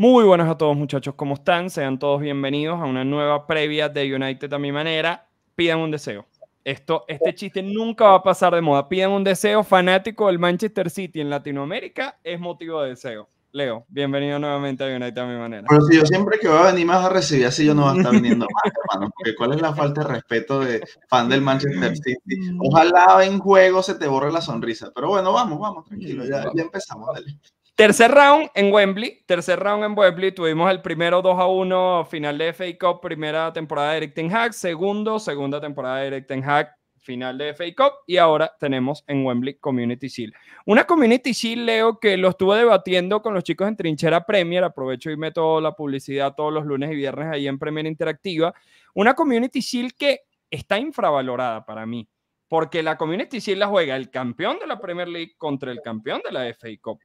Muy buenas a todos muchachos, ¿cómo están? Sean todos bienvenidos a una nueva previa de United a mi manera. Pidan un deseo. Esto, este chiste nunca va a pasar de moda. Pidan un deseo fanático del Manchester City en Latinoamérica, es motivo de deseo. Leo, bienvenido nuevamente a United a mi manera. Pero si yo siempre que voy a venir más a recibir, así yo no voy a estar viniendo más, hermano. Porque cuál es la falta de respeto de fan del Manchester City. Ojalá en juego se te borre la sonrisa. Pero bueno, vamos, vamos, tranquilo, ya empezamos, dale. Tercer round en Wembley, tercer round en Wembley, tuvimos el primero 2 a 1 final de FA Cup, primera temporada de Eric Ten segundo, segunda temporada de Eric Hack. final de FA Cup y ahora tenemos en Wembley Community Shield. Una Community Shield, Leo, que lo estuvo debatiendo con los chicos en Trinchera Premier, aprovecho y meto la publicidad todos los lunes y viernes ahí en Premier Interactiva, una Community Shield que está infravalorada para mí, porque la Community Shield la juega el campeón de la Premier League contra el campeón de la FA Cup.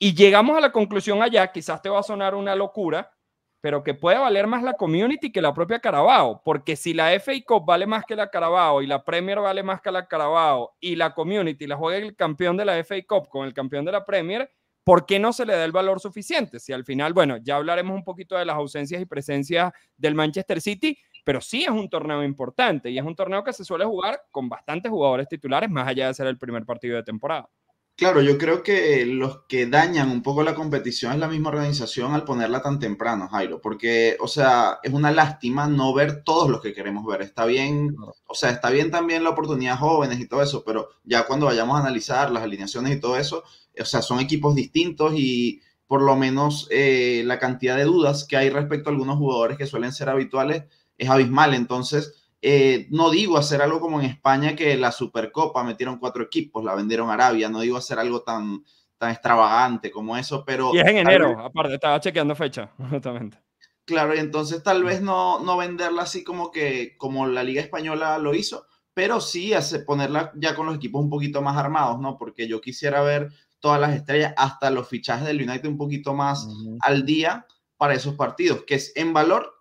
Y llegamos a la conclusión allá, quizás te va a sonar una locura, pero que puede valer más la community que la propia Carabao, porque si la FA Cup vale más que la Carabao y la Premier vale más que la Carabao y la community la juega el campeón de la FA Cup con el campeón de la Premier, ¿por qué no se le da el valor suficiente? Si al final, bueno, ya hablaremos un poquito de las ausencias y presencias del Manchester City, pero sí es un torneo importante y es un torneo que se suele jugar con bastantes jugadores titulares, más allá de ser el primer partido de temporada. Claro, yo creo que los que dañan un poco la competición es la misma organización al ponerla tan temprano, Jairo, porque, o sea, es una lástima no ver todos los que queremos ver. Está bien, o sea, está bien también la oportunidad jóvenes y todo eso, pero ya cuando vayamos a analizar las alineaciones y todo eso, o sea, son equipos distintos y por lo menos eh, la cantidad de dudas que hay respecto a algunos jugadores que suelen ser habituales es abismal. Entonces, eh, no digo hacer algo como en España que la Supercopa metieron cuatro equipos, la vendieron a Arabia, no digo hacer algo tan, tan extravagante como eso, pero... Y es en enero, aparte, estaba chequeando fecha, justamente. Claro, y entonces tal vez no, no venderla así como que como la Liga Española lo hizo, pero sí hace, ponerla ya con los equipos un poquito más armados, ¿no? Porque yo quisiera ver todas las estrellas, hasta los fichajes del United un poquito más al día para esos partidos, que es en valor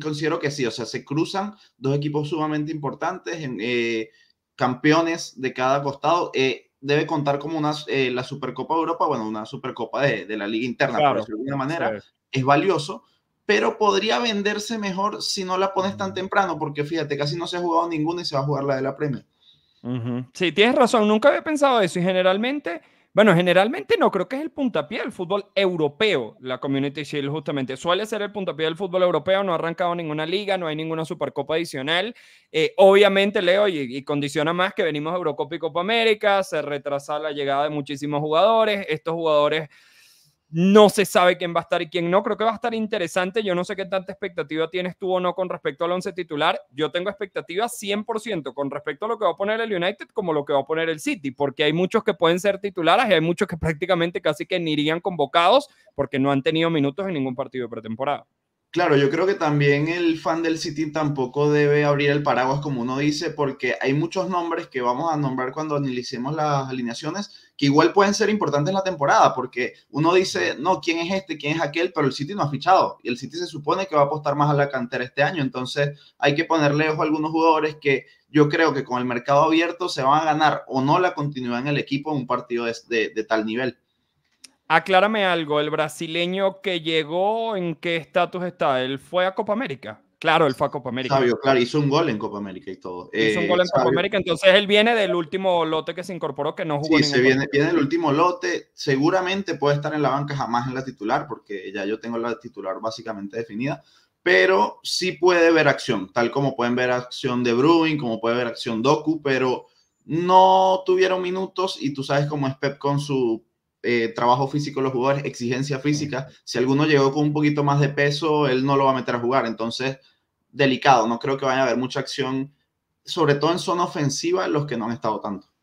considero que sí, o sea, se cruzan dos equipos sumamente importantes, eh, campeones de cada costado. Eh, debe contar como una, eh, la Supercopa de Europa, bueno, una Supercopa de, la liga interna, pero de alguna manera, es valioso, pero podría venderse mejor si no la pones tan temprano, porque fíjate, casi no se ha jugado ninguna y se va a jugar la de la Premier. Sí, tienes razón, nunca había pensado eso y generalmente bueno, generalmente no, creo que es el puntapié del fútbol europeo, la Community Shield justamente. Suele ser el puntapié del fútbol europeo, no ha arrancado ninguna liga, no hay ninguna Supercopa adicional. Eh, obviamente, Leo, y, y, condiciona más que venimos a Eurocopa y Copa América, se retrasa la llegada de muchísimos jugadores, estos jugadores no se sabe quién va a estar y quién no. Creo que va a estar interesante. Yo no sé qué tanta expectativa tienes tú o no con respecto al once titular. Yo tengo expectativas 100% con respecto a lo que va a poner el United como lo que va a poner el City, porque hay muchos que pueden ser titulares y hay muchos que prácticamente casi que ni irían convocados porque no han tenido minutos en ningún partido de pretemporada. Claro, yo creo que también el fan del City tampoco debe abrir el paraguas, como uno dice, porque hay muchos nombres que vamos a nombrar cuando analicemos las alineaciones que igual pueden ser importantes en la temporada, porque uno dice, no, ¿quién es este? ¿Quién es aquel? Pero el City no ha fichado y el City se supone que va a apostar más a la cantera este año, entonces hay que ponerle ojo a algunos jugadores que yo creo que con el mercado abierto se van a ganar o no la continuidad en el equipo en un partido de, de tal nivel. Aclárame algo, el brasileño que llegó, ¿en qué estatus está? ¿Él fue a Copa América? Claro, él fue a Copa América. Sabio, claro, hizo un gol en Copa América y todo. Hizo un eh, gol en Copa América, entonces él viene del último lote que se incorporó, que no jugó. Sí, se viene, viene, del último lote, seguramente puede estar en la banca, jamás en la titular, porque ya yo tengo la titular básicamente definida, pero sí puede ver acción, tal como pueden ver acción de Bruin, como puede ver acción Doku, pero no tuvieron minutos y tú sabes cómo es Pep con su eh, trabajo físico de los jugadores, exigencia física. Si alguno llegó con un poquito más de peso, él no lo va a meter a jugar. Entonces, delicado, no creo que vaya a haber mucha acción, sobre todo en zona ofensiva, los que no han estado tanto.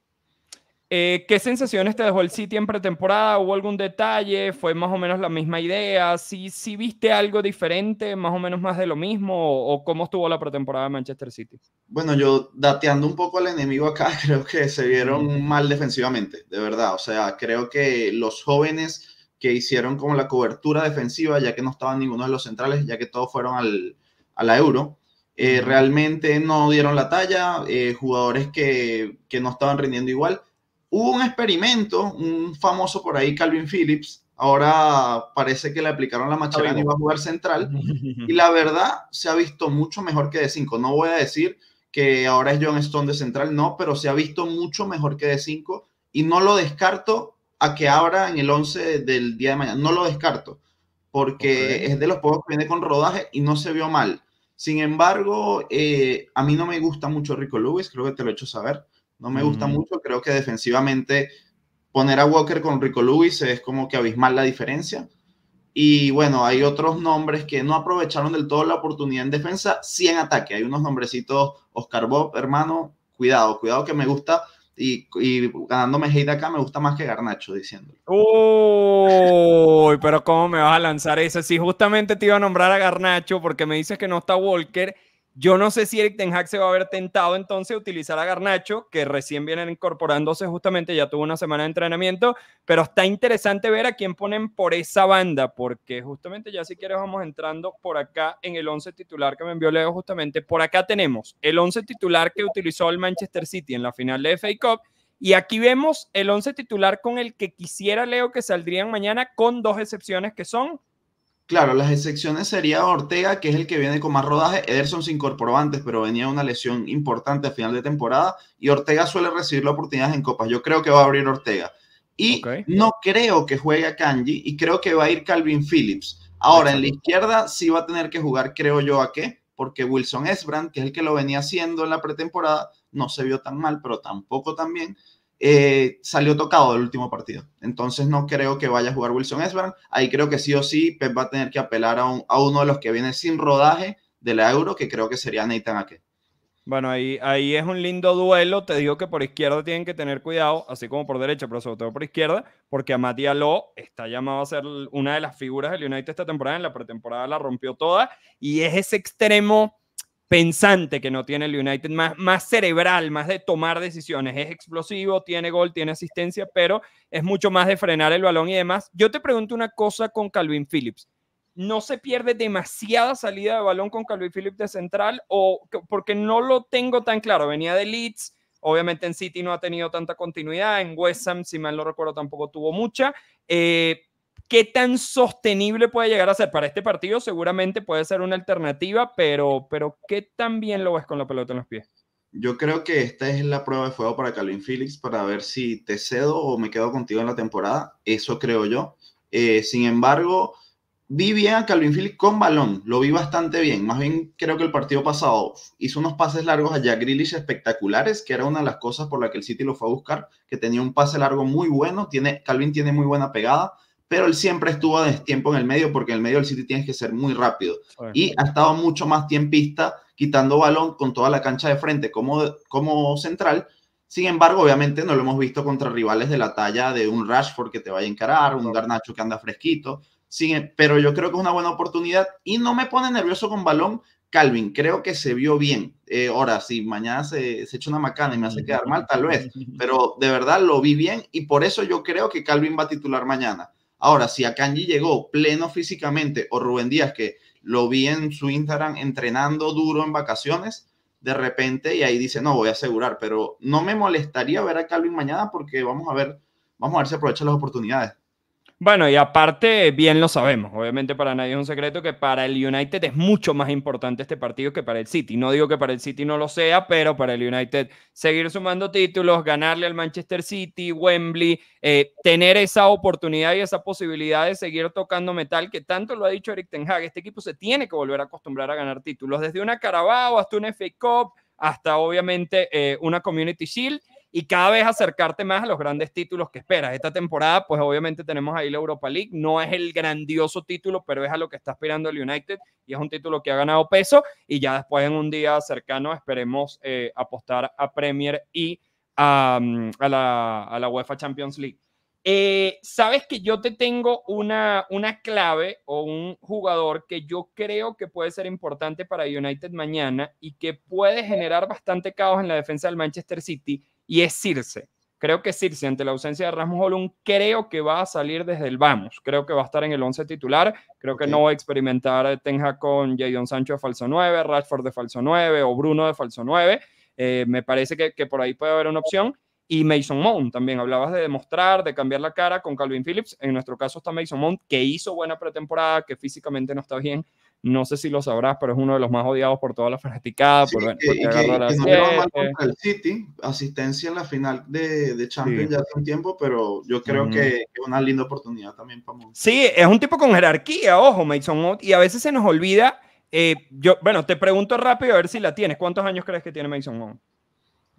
Eh, ¿Qué sensaciones te dejó el City en pretemporada? ¿Hubo algún detalle? ¿Fue más o menos la misma idea? ¿Si viste algo diferente? ¿Más o menos más de lo mismo? ¿O, cómo estuvo la pretemporada de Manchester City? Bueno, yo dateando un poco al enemigo acá, creo que se vieron mal defensivamente, de verdad. O sea, creo que los jóvenes que hicieron como la cobertura defensiva, ya que no estaban ninguno de los centrales, ya que todos fueron al, a la Euro, eh, realmente no dieron la talla, eh, jugadores que, que no estaban rindiendo igual Hubo un experimento, un famoso por ahí, Calvin Phillips, ahora parece que le aplicaron la machacada y va a jugar central, y la verdad se ha visto mucho mejor que de 5. No voy a decir que ahora es John Stone de central, no, pero se ha visto mucho mejor que de 5 y no lo descarto a que abra en el 11 del día de mañana, no lo descarto, porque es de los pocos que viene con rodaje y no se vio mal. Sin embargo, eh, a mí no me gusta mucho Rico Lewis, creo que te lo he hecho saber. No me gusta mm. mucho. Creo que defensivamente poner a Walker con Rico Lewis es como que abismar la diferencia. Y bueno, hay otros nombres que no aprovecharon del todo la oportunidad en defensa, sí en ataque. Hay unos nombrecitos, Oscar Bob, hermano, cuidado, cuidado que me gusta. Y, y ganándome hate acá me gusta más que Garnacho diciendo. Uy, pero ¿cómo me vas a lanzar eso? Si justamente te iba a nombrar a Garnacho porque me dices que no está Walker yo no sé si Eric Ten Hag se va a haber tentado entonces utilizar a Garnacho, que recién vienen incorporándose justamente, ya tuvo una semana de entrenamiento, pero está interesante ver a quién ponen por esa banda, porque justamente ya si quieres vamos entrando por acá en el 11 titular que me envió Leo justamente. Por acá tenemos el 11 titular que utilizó el Manchester City en la final de FA Cup y aquí vemos el 11 titular con el que quisiera Leo que saldrían mañana con dos excepciones que son Claro, las excepciones sería Ortega, que es el que viene con más rodaje. Ederson se incorporó antes, pero venía una lesión importante a final de temporada. Y Ortega suele recibir las oportunidades en copas. Yo creo que va a abrir Ortega. Y no creo que juegue a Kanji y creo que va a ir Calvin Phillips. Ahora, en la izquierda sí va a tener que jugar, creo yo, a qué? Porque Wilson Esbrand, que es el que lo venía haciendo en la pretemporada, no se vio tan mal, pero tampoco tan bien. Eh, salió tocado del último partido. Entonces no creo que vaya a jugar Wilson Esbern. Ahí creo que sí o sí Pep va a tener que apelar a, uno de los que viene sin rodaje de la Euro, que creo que sería Nathan Ake. Bueno, ahí, ahí es un lindo duelo. Te digo que por izquierda tienen que tener cuidado, así como por derecha, pero sobre todo por izquierda, porque Amatia lo está llamado a ser una de las figuras del United esta temporada. En la pretemporada la rompió toda y es ese extremo pensante que no tiene el United, más, más cerebral, más de tomar decisiones. Es explosivo, tiene gol, tiene asistencia, pero es mucho más de frenar el balón y demás. Yo te pregunto una cosa con Calvin Phillips. ¿No se pierde demasiada salida de balón con Calvin Phillips de central? O porque no lo tengo tan claro. Venía de Leeds, obviamente en City no ha tenido tanta continuidad, en West Ham, si mal no recuerdo, tampoco tuvo mucha. Eh, ¿Qué tan sostenible puede llegar a ser? Para este partido seguramente puede ser una alternativa, pero, pero ¿qué tan bien lo ves con la pelota en los pies? Yo creo que esta es la prueba de fuego para Calvin Phillips, para ver si te cedo o me quedo contigo en la temporada. Eso creo yo. Eh, sin embargo, vi bien a Calvin Phillips con balón, lo vi bastante bien. Más bien, creo que el partido pasado hizo unos pases largos allá, Jack espectaculares, que era una de las cosas por la que el City lo fue a buscar, que tenía un pase largo muy bueno. Tiene, Calvin tiene muy buena pegada pero él siempre estuvo destiempo en el medio porque en el medio del City tiene que ser muy rápido. Y ha estado mucho más tiempista quitando balón con toda la cancha de frente como, como central. Sin embargo, obviamente no lo hemos visto contra rivales de la talla de un Rashford que te vaya a encarar, un Garnacho que anda fresquito. Sin, em, pero yo creo que es una buena oportunidad y no me pone nervioso con balón. Calvin, creo que se vio bien. Eh, ahora, si mañana se, se echa una macana y me hace quedar mal, tal vez. Pero de verdad lo vi bien y por eso yo creo que Calvin va a titular mañana Ahora, si Kanji llegó pleno físicamente o Rubén Díaz, que lo vi en su Instagram entrenando duro en vacaciones, de repente y ahí dice, no, voy a asegurar, pero no me molestaría ver a Calvin mañana porque vamos a ver, vamos a ver si aprovecha las oportunidades. Bueno, y aparte, bien lo sabemos, obviamente para nadie es un secreto que para el United es mucho más importante este partido que para el City. No digo que para el City no lo sea, pero para el United seguir sumando títulos, ganarle al Manchester City, Wembley, eh, tener esa oportunidad y esa posibilidad de seguir tocando metal, que tanto lo ha dicho Eric Ten Hag, este equipo se tiene que volver a acostumbrar a ganar títulos, desde una Carabao hasta una FA Cup, hasta obviamente eh, una Community Shield y cada vez acercarte más a los grandes títulos que esperas. Esta temporada, pues obviamente tenemos ahí la Europa League, no es el grandioso título, pero es a lo que está aspirando el United y es un título que ha ganado peso y ya después en un día cercano esperemos eh, apostar a Premier y a, mm, la, UEFA Champions League. Eh, sabes que yo te tengo una, una clave o un jugador que yo creo que puede ser importante para United mañana y que puede generar bastante caos en la defensa del Manchester City y es Circe. Creo que Circe, ante la ausencia de Rasmus Holum, creo que va a salir desde el vamos. Creo que va a estar en el 11 titular. Creo que no va a experimentar Tenja con Jadon Sancho de falso 9, Rashford de falso 9 o Bruno de falso 9. Eh, me parece que, que, por ahí puede haber una opción. Y Mason Mount también. Hablabas de demostrar, de cambiar la cara con Calvin Phillips. En nuestro caso está Mason Mount, que hizo buena pretemporada, que físicamente no está bien, no sé si lo sabrás, pero es uno de los más odiados por toda la fanaticada. por, no City, asistencia en la final de, Champions ya hace un tiempo, pero yo creo que es una linda oportunidad también para Sí, es un tipo con jerarquía, ojo, Mason y a veces se nos olvida. Eh, yo, bueno, te pregunto rápido a ver si la tienes. ¿Cuántos años crees que tiene Mason Mount?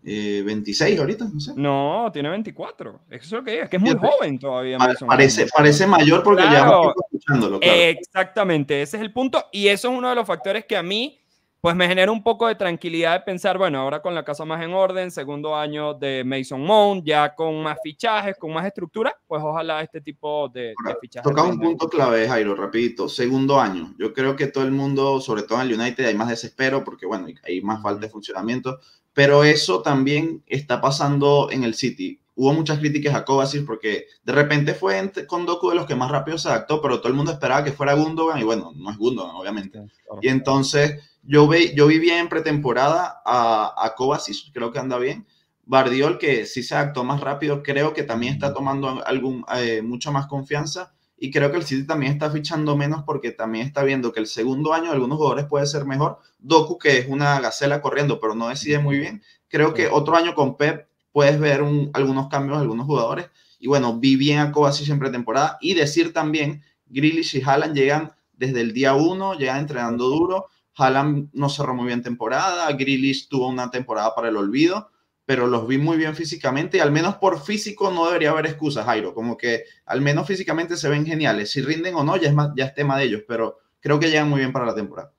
26 eh, ahorita, no sé. No, tiene 24. Eso es lo que es, que es muy pues, joven todavía. parece, parece mayor porque ya escuchándolo. Exactamente, ese es el punto. Y eso es uno de los factores que a mí, pues me genera un poco de tranquilidad de pensar, bueno, ahora con la casa más en orden, segundo año de Mason Mount, ya con más fichajes, con más estructura, pues ojalá este tipo de, de fichajes. Toca un punto clave, Jairo, rapidito. Segundo año. Yo creo que todo el mundo, sobre todo en el United, hay más desespero porque, bueno, hay más falta de funcionamiento pero eso también está pasando en el City. Hubo muchas críticas a Kovacic porque de repente fue con Doku de los que más rápido se adaptó, pero todo el mundo esperaba que fuera Gundogan y bueno, no es Gundogan, obviamente. Y entonces yo, yo vi bien en pretemporada a, a Kovacic, creo que anda bien. Bardiol, que sí se adaptó más rápido, creo que también está tomando algún, eh, mucha más confianza. Y creo que el City también está fichando menos porque también está viendo que el segundo año de algunos jugadores puede ser mejor. Doku, que es una gacela corriendo, pero no decide muy bien. Creo que otro año con Pep puedes ver algunos cambios algunos jugadores. Y bueno, vi bien a Kovacic siempre temporada. Y decir también, Grealish y Haaland llegan desde el día uno, llegan entrenando duro. Haaland no cerró muy bien temporada. Grealish tuvo una temporada para el olvido pero los vi muy bien físicamente y al menos por físico no debería haber excusas, Jairo, como que al menos físicamente se ven geniales, si rinden o no ya es, ya es tema de ellos, pero creo que llegan muy bien para la temporada.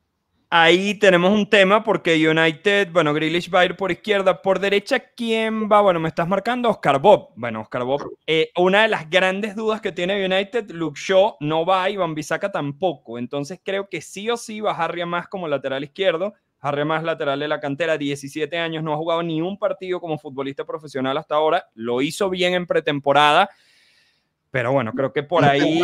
Ahí tenemos un tema porque United, bueno, Grealish va a ir por izquierda, por derecha, ¿quién va? Bueno, me estás marcando Oscar Bob. Bueno, Oscar Bob, eh, una de las grandes dudas que tiene United, Luke Shaw no va, y Van Bisaca tampoco, entonces creo que sí o sí va Harry más como lateral izquierdo más lateral de la cantera, 17 años, no ha jugado ni un partido como futbolista profesional hasta ahora. Lo hizo bien en pretemporada, pero bueno, creo que por ahí.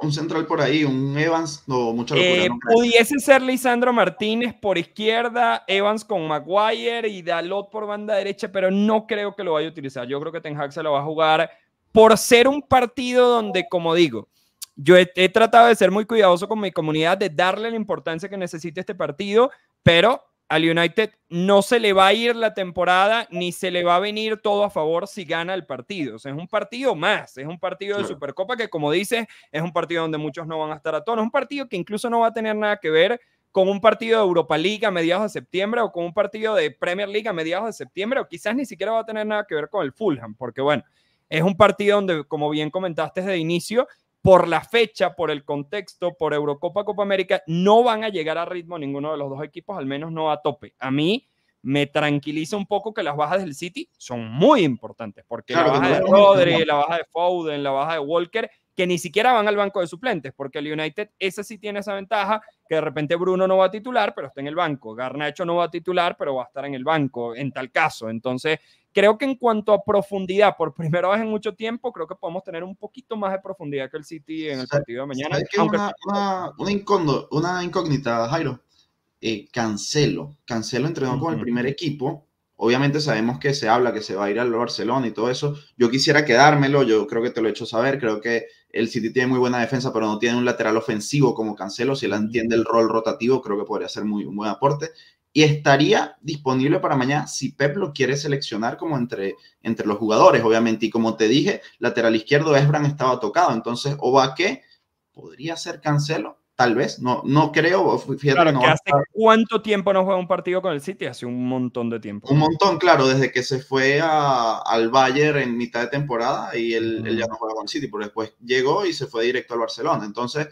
un central por ahí, un Evans, no, mucha locura, eh, pudiese ser Lisandro Martínez por izquierda, Evans con Maguire y Dalot por banda derecha, pero no creo que lo vaya a utilizar. Yo creo que Ten Hag se lo va a jugar por ser un partido donde, como digo, yo he, he, tratado de ser muy cuidadoso con mi comunidad, de darle la importancia que necesita este partido. Pero al United no se le va a ir la temporada ni se le va a venir todo a favor si gana el partido. O sea, es un partido más, es un partido de Supercopa que, como dices, es un partido donde muchos no van a estar a tono, es un partido que incluso no va a tener nada que ver con un partido de Europa League a mediados de septiembre o con un partido de Premier League a mediados de septiembre o quizás ni siquiera va a tener nada que ver con el Fulham, porque bueno, es un partido donde, como bien comentaste desde el inicio, por la fecha, por el contexto, por Eurocopa, Copa América, no van a llegar a ritmo ninguno de los dos equipos, al menos no a tope. A mí me tranquiliza un poco que las bajas del City son muy importantes, porque la baja de Rodri, la baja de Foden, la baja de Walker, que ni siquiera van al banco de suplentes, porque el United, ese sí tiene esa ventaja, que de repente Bruno no va a titular, pero está en el banco, Garnacho no va a titular, pero va a estar en el banco, en tal caso. Entonces, Creo que en cuanto a profundidad, por primera vez en mucho tiempo, creo que podemos tener un poquito más de profundidad que el City en el partido de mañana. Aunque... Una, una, incógnita, Jairo. Eh, cancelo. Cancelo entrenó con el primer equipo. Obviamente sabemos que se habla que se va a ir al Barcelona y todo eso. Yo quisiera quedármelo, yo creo que te lo he hecho saber. Creo que el City tiene muy buena defensa, pero no tiene un lateral ofensivo como Cancelo. Si él entiende el rol rotativo, creo que podría ser muy un buen aporte y estaría disponible para mañana si Pep lo quiere seleccionar como entre, entre los jugadores, obviamente. Y como te dije, lateral izquierdo Esbran estaba tocado, entonces qué? podría ser Cancelo, tal vez, no, no creo. claro, que hace cuánto tiempo no juega un partido con el City, hace un montón de tiempo. Un montón, claro, desde que se fue al Bayern en mitad de temporada y él ya no juega con el City, pero después llegó y se fue directo al Barcelona, entonces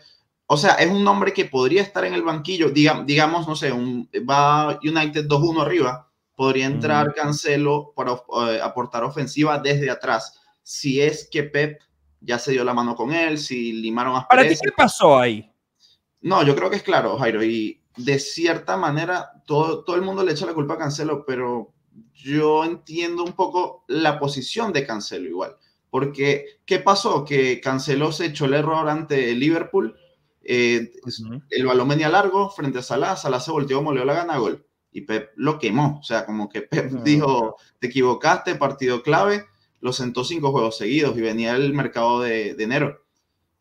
o sea, es un nombre que podría estar en el banquillo. digamos, no sé, un, va United 2-1 arriba. Podría entrar Cancelo para eh, aportar ofensiva desde atrás. Si es que Pep ya se dio la mano con él, si limaron a ¿Para ti qué pasó ahí? No, yo creo que es claro, Jairo. Y de cierta manera, todo, todo el mundo le echa la culpa a Cancelo, pero yo entiendo un poco la posición de Cancelo igual. Porque, ¿qué pasó? Que Cancelo se echó el error ante Liverpool eh, el balón venía largo frente a Salas, Salah se volteó, moleó la gana, gol. Y Pep lo quemó, o sea, como que Pep dijo, te equivocaste, partido clave, lo sentó cinco juegos seguidos y venía el mercado de, de enero.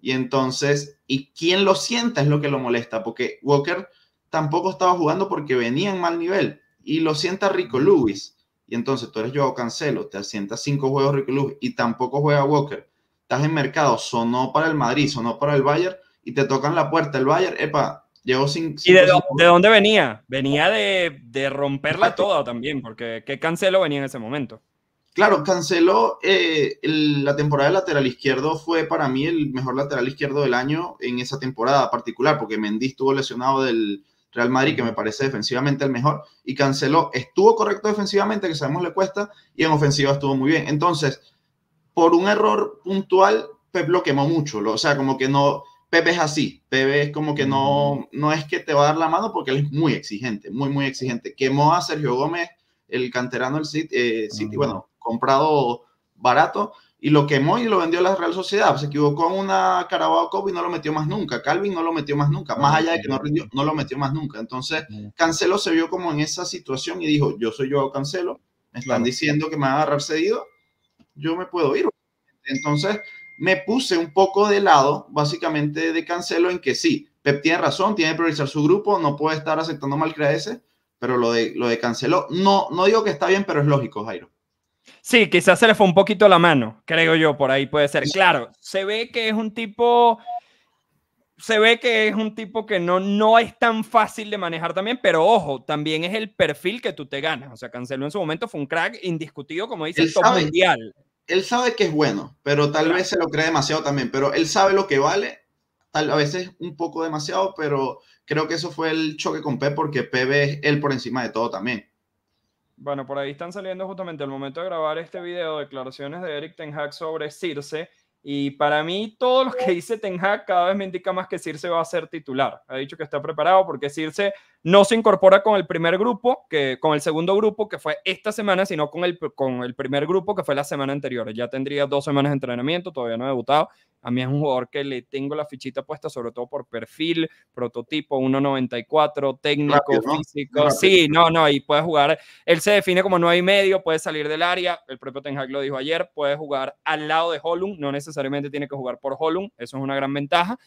Y entonces, ¿y quién lo sienta? Es lo que lo molesta, porque Walker tampoco estaba jugando porque venía en mal nivel y lo sienta Rico Luis Y entonces tú eres Joao Cancelo, te asienta cinco juegos Rico Luis y tampoco juega Walker. Estás en mercado, sonó para el Madrid, sonó para el Bayern, y te tocan la puerta. El Bayern, epa, llegó sin. ¿Y de, dónde venía? Venía de, de romperla toda también, porque ¿qué Cancelo venía en ese momento? Claro, Cancelo, eh, la temporada de lateral izquierdo fue para mí el mejor lateral izquierdo del año en esa temporada particular, porque Mendy estuvo lesionado del Real Madrid, que me parece defensivamente el mejor, y Cancelo estuvo correcto defensivamente, que sabemos le cuesta, y en ofensiva estuvo muy bien. Entonces, por un error puntual, Pep lo quemó mucho, o sea, como que no, Pepe es así, Pepe es como que no, no es que te va a dar la mano porque él es muy exigente, muy, muy exigente. Quemó a Sergio Gómez, el canterano del City, eh, bueno, comprado barato, y lo quemó y lo vendió a la Real Sociedad. Se equivocó en una Carabao y no lo metió más nunca. Calvin no lo metió más nunca. Más ah, allá de que no rindió, no lo metió más nunca. Entonces, Cancelo se vio como en esa situación y dijo, yo soy yo Cancelo, me están diciendo que me van a agarrar cedido, yo me puedo ir. Entonces, me puse un poco de lado, básicamente de Cancelo, en que sí, Pep tiene razón, tiene que priorizar su grupo, no puede estar aceptando mal creerse, pero lo de, lo de Cancelo, no, no digo que está bien, pero es lógico, Jairo. Sí, quizás se le fue un poquito la mano, creo yo, por ahí puede ser. Claro, se ve que es un tipo, se ve que es un tipo que no, no es tan fácil de manejar también, pero ojo, también es el perfil que tú te ganas. O sea, Cancelo en su momento fue un crack indiscutido, como dice, el top mundial él sabe que es bueno, pero tal vez se lo cree demasiado también, pero él sabe lo que vale, tal a veces un poco demasiado, pero creo que eso fue el choque con Pep porque Pep es él por encima de todo también. Bueno, por ahí están saliendo justamente al momento de grabar este video declaraciones de Eric Ten Hag sobre Circe. Y para mí, todo lo que dice Ten Hag cada vez me indica más que Circe va a ser titular. Ha dicho que está preparado porque Circe no se incorpora con el primer grupo, que, con el segundo grupo que fue esta semana, sino con el, con el primer grupo que fue la semana anterior. Ya tendría dos semanas de entrenamiento, todavía no he debutado. A mí es un jugador que le tengo la fichita puesta, sobre todo por perfil, prototipo, 1.94, técnico, físico. Sí, no, no, y puede jugar. Él se define como no y medio, puede salir del área. El propio Ten Hag lo dijo ayer, puede jugar al lado de Holum, no necesariamente tiene que jugar por Holum, eso es una gran ventaja.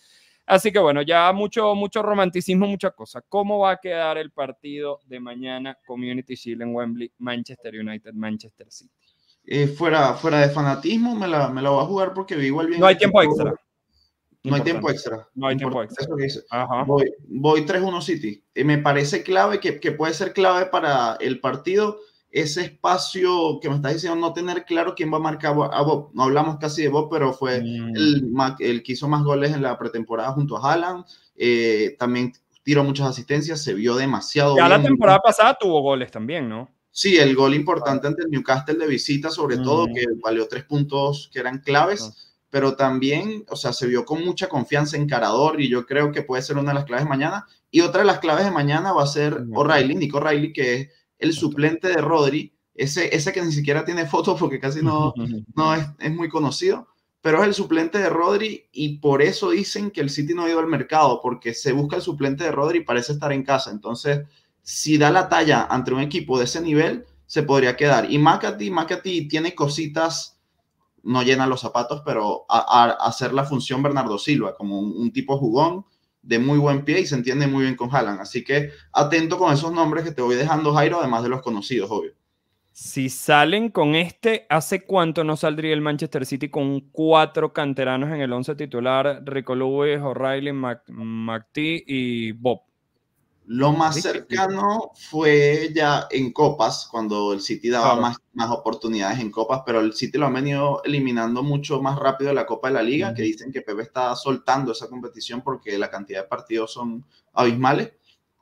Así que bueno, ya mucho, mucho romanticismo, mucha cosa. ¿Cómo va a quedar el partido de mañana Community Shield en Wembley, Manchester United, Manchester City? Eh, fuera, fuera de fanatismo, me la, me voy a jugar porque vivo igual bien. No hay tiempo extra. No hay tiempo extra. No hay tiempo extra. Voy, voy 3-1 City. Eh, me parece clave, que, que puede ser clave para el partido ese espacio que me estás diciendo, no tener claro quién va a marcar a Bob. No hablamos casi de Bob, pero fue mm. el, que hizo más goles en la pretemporada junto a Haaland. Eh, también tiró muchas asistencias, se vio demasiado. Ya la temporada pasada tuvo goles también, ¿no? Sí, el gol importante ante el Newcastle de visita, sobre todo, mm. que valió tres puntos que eran claves. pero también, o sea, se vio con mucha confianza encarador y yo creo que puede ser una de las claves de mañana. Y otra de las claves de mañana va a ser O'Reilly, Nico O'Reilly, que es el suplente de Rodri, ese, ese que ni siquiera tiene fotos porque casi no, no es, muy conocido, pero es el suplente de Rodri y por eso dicen que el City no ha ido al mercado, porque se busca el suplente de Rodri y parece estar en casa. Entonces, si da la talla ante un equipo de ese nivel, se podría quedar. Y McAtee, tiene cositas, no llena los zapatos, pero a, hacer la función Bernardo Silva, como un tipo jugón de muy buen pie y se entiende muy bien con Haaland. Así que atento con esos nombres que te voy dejando, Jairo, además de los conocidos, obvio. Si salen con este, ¿hace cuánto no saldría el Manchester City con cuatro canteranos en el once titular? Rico Lewis, O'Reilly, McTee y Bob. Lo más cercano fue ya en copas, cuando el City daba más, más oportunidades en copas, pero el City lo han venido eliminando mucho más rápido de la Copa de la Liga, que dicen que Pepe está soltando esa competición porque la cantidad de partidos son abismales.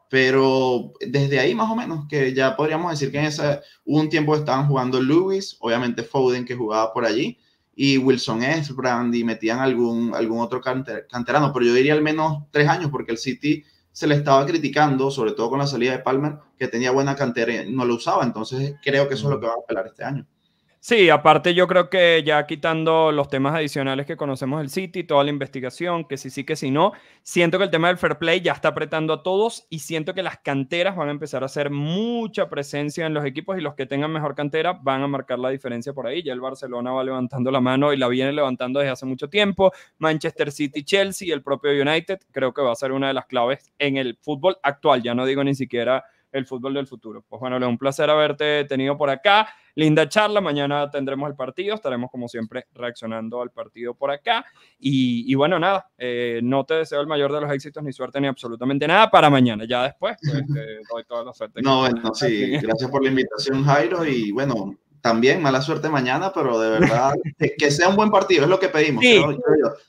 Pero desde ahí más o menos, que ya podríamos decir que en ese un tiempo estaban jugando Lewis, obviamente Foden que jugaba por allí, y Wilson S. brandy metían algún, algún otro canterano, pero yo diría al menos tres años porque el City se le estaba criticando, sobre todo con la salida de Palmer, que tenía buena cantera y no lo usaba. Entonces creo que eso es lo que va a apelar este año. Sí, aparte yo creo que ya quitando los temas adicionales que conocemos del City, toda la investigación, que sí, sí, que sí, no, siento que el tema del fair play ya está apretando a todos y siento que las canteras van a empezar a hacer mucha presencia en los equipos y los que tengan mejor cantera van a marcar la diferencia por ahí. Ya el Barcelona va levantando la mano y la viene levantando desde hace mucho tiempo. Manchester City, Chelsea y el propio United creo que va a ser una de las claves en el fútbol actual. Ya no digo ni siquiera el fútbol del futuro. Pues bueno, es un placer haberte tenido por acá. Linda charla. Mañana tendremos el partido. Estaremos, como siempre, reaccionando al partido por acá. Y, bueno, nada, eh, no te deseo el mayor de los éxitos, ni suerte, ni absolutamente nada para mañana. Ya después, pues, doy toda la suerte. No, bueno, sí. Gracias por la invitación, Jairo. Y bueno, también mala suerte mañana, pero de verdad que, sea un buen partido, es lo que pedimos.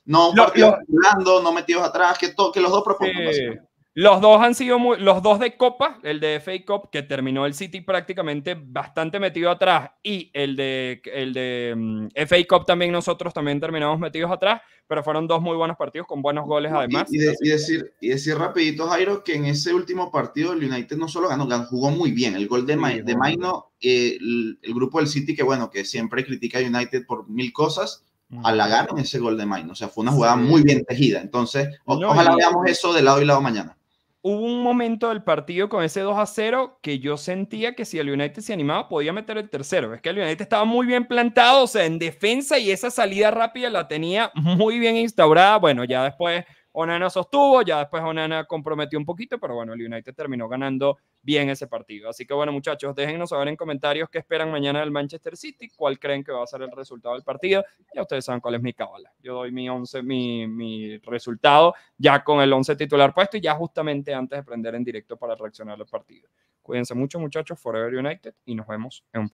no un partido no metidos atrás, que, los dos propongan. Los dos han sido muy, los dos de Copa, el de FA Cup que terminó el City prácticamente bastante metido atrás y el de el de mm, FA Cup también nosotros también terminamos metidos atrás, pero fueron dos muy buenos partidos con buenos goles además. Y, decir y decir rapidito Jairo que en ese último partido el United no solo ganó, jugó muy bien. El gol de, de Maino, el, grupo del City que bueno que siempre critica a United por mil cosas, mm. alagaron ese gol de Maino. O sea, fue una jugada muy bien tejida. Entonces, ojalá veamos eso de lado y lado mañana hubo un momento del partido con ese 2 a 0 que yo sentía que si el United se animaba podía meter el tercero. Es que el United estaba muy bien plantado, o sea, en defensa y esa salida rápida la tenía muy bien instaurada. Bueno, ya después Onana sostuvo, ya después Onana comprometió un poquito, pero bueno, el United terminó ganando bien ese partido. Así que bueno, muchachos, déjennos saber en comentarios qué esperan mañana del Manchester City, cuál creen que va a ser el resultado del partido. Ya ustedes saben cuál es mi cábala. Yo doy mi, 11, mi, mi resultado ya con el 11 titular puesto y ya justamente antes de prender en directo para reaccionar al partido. Cuídense mucho, muchachos, Forever United y nos vemos en un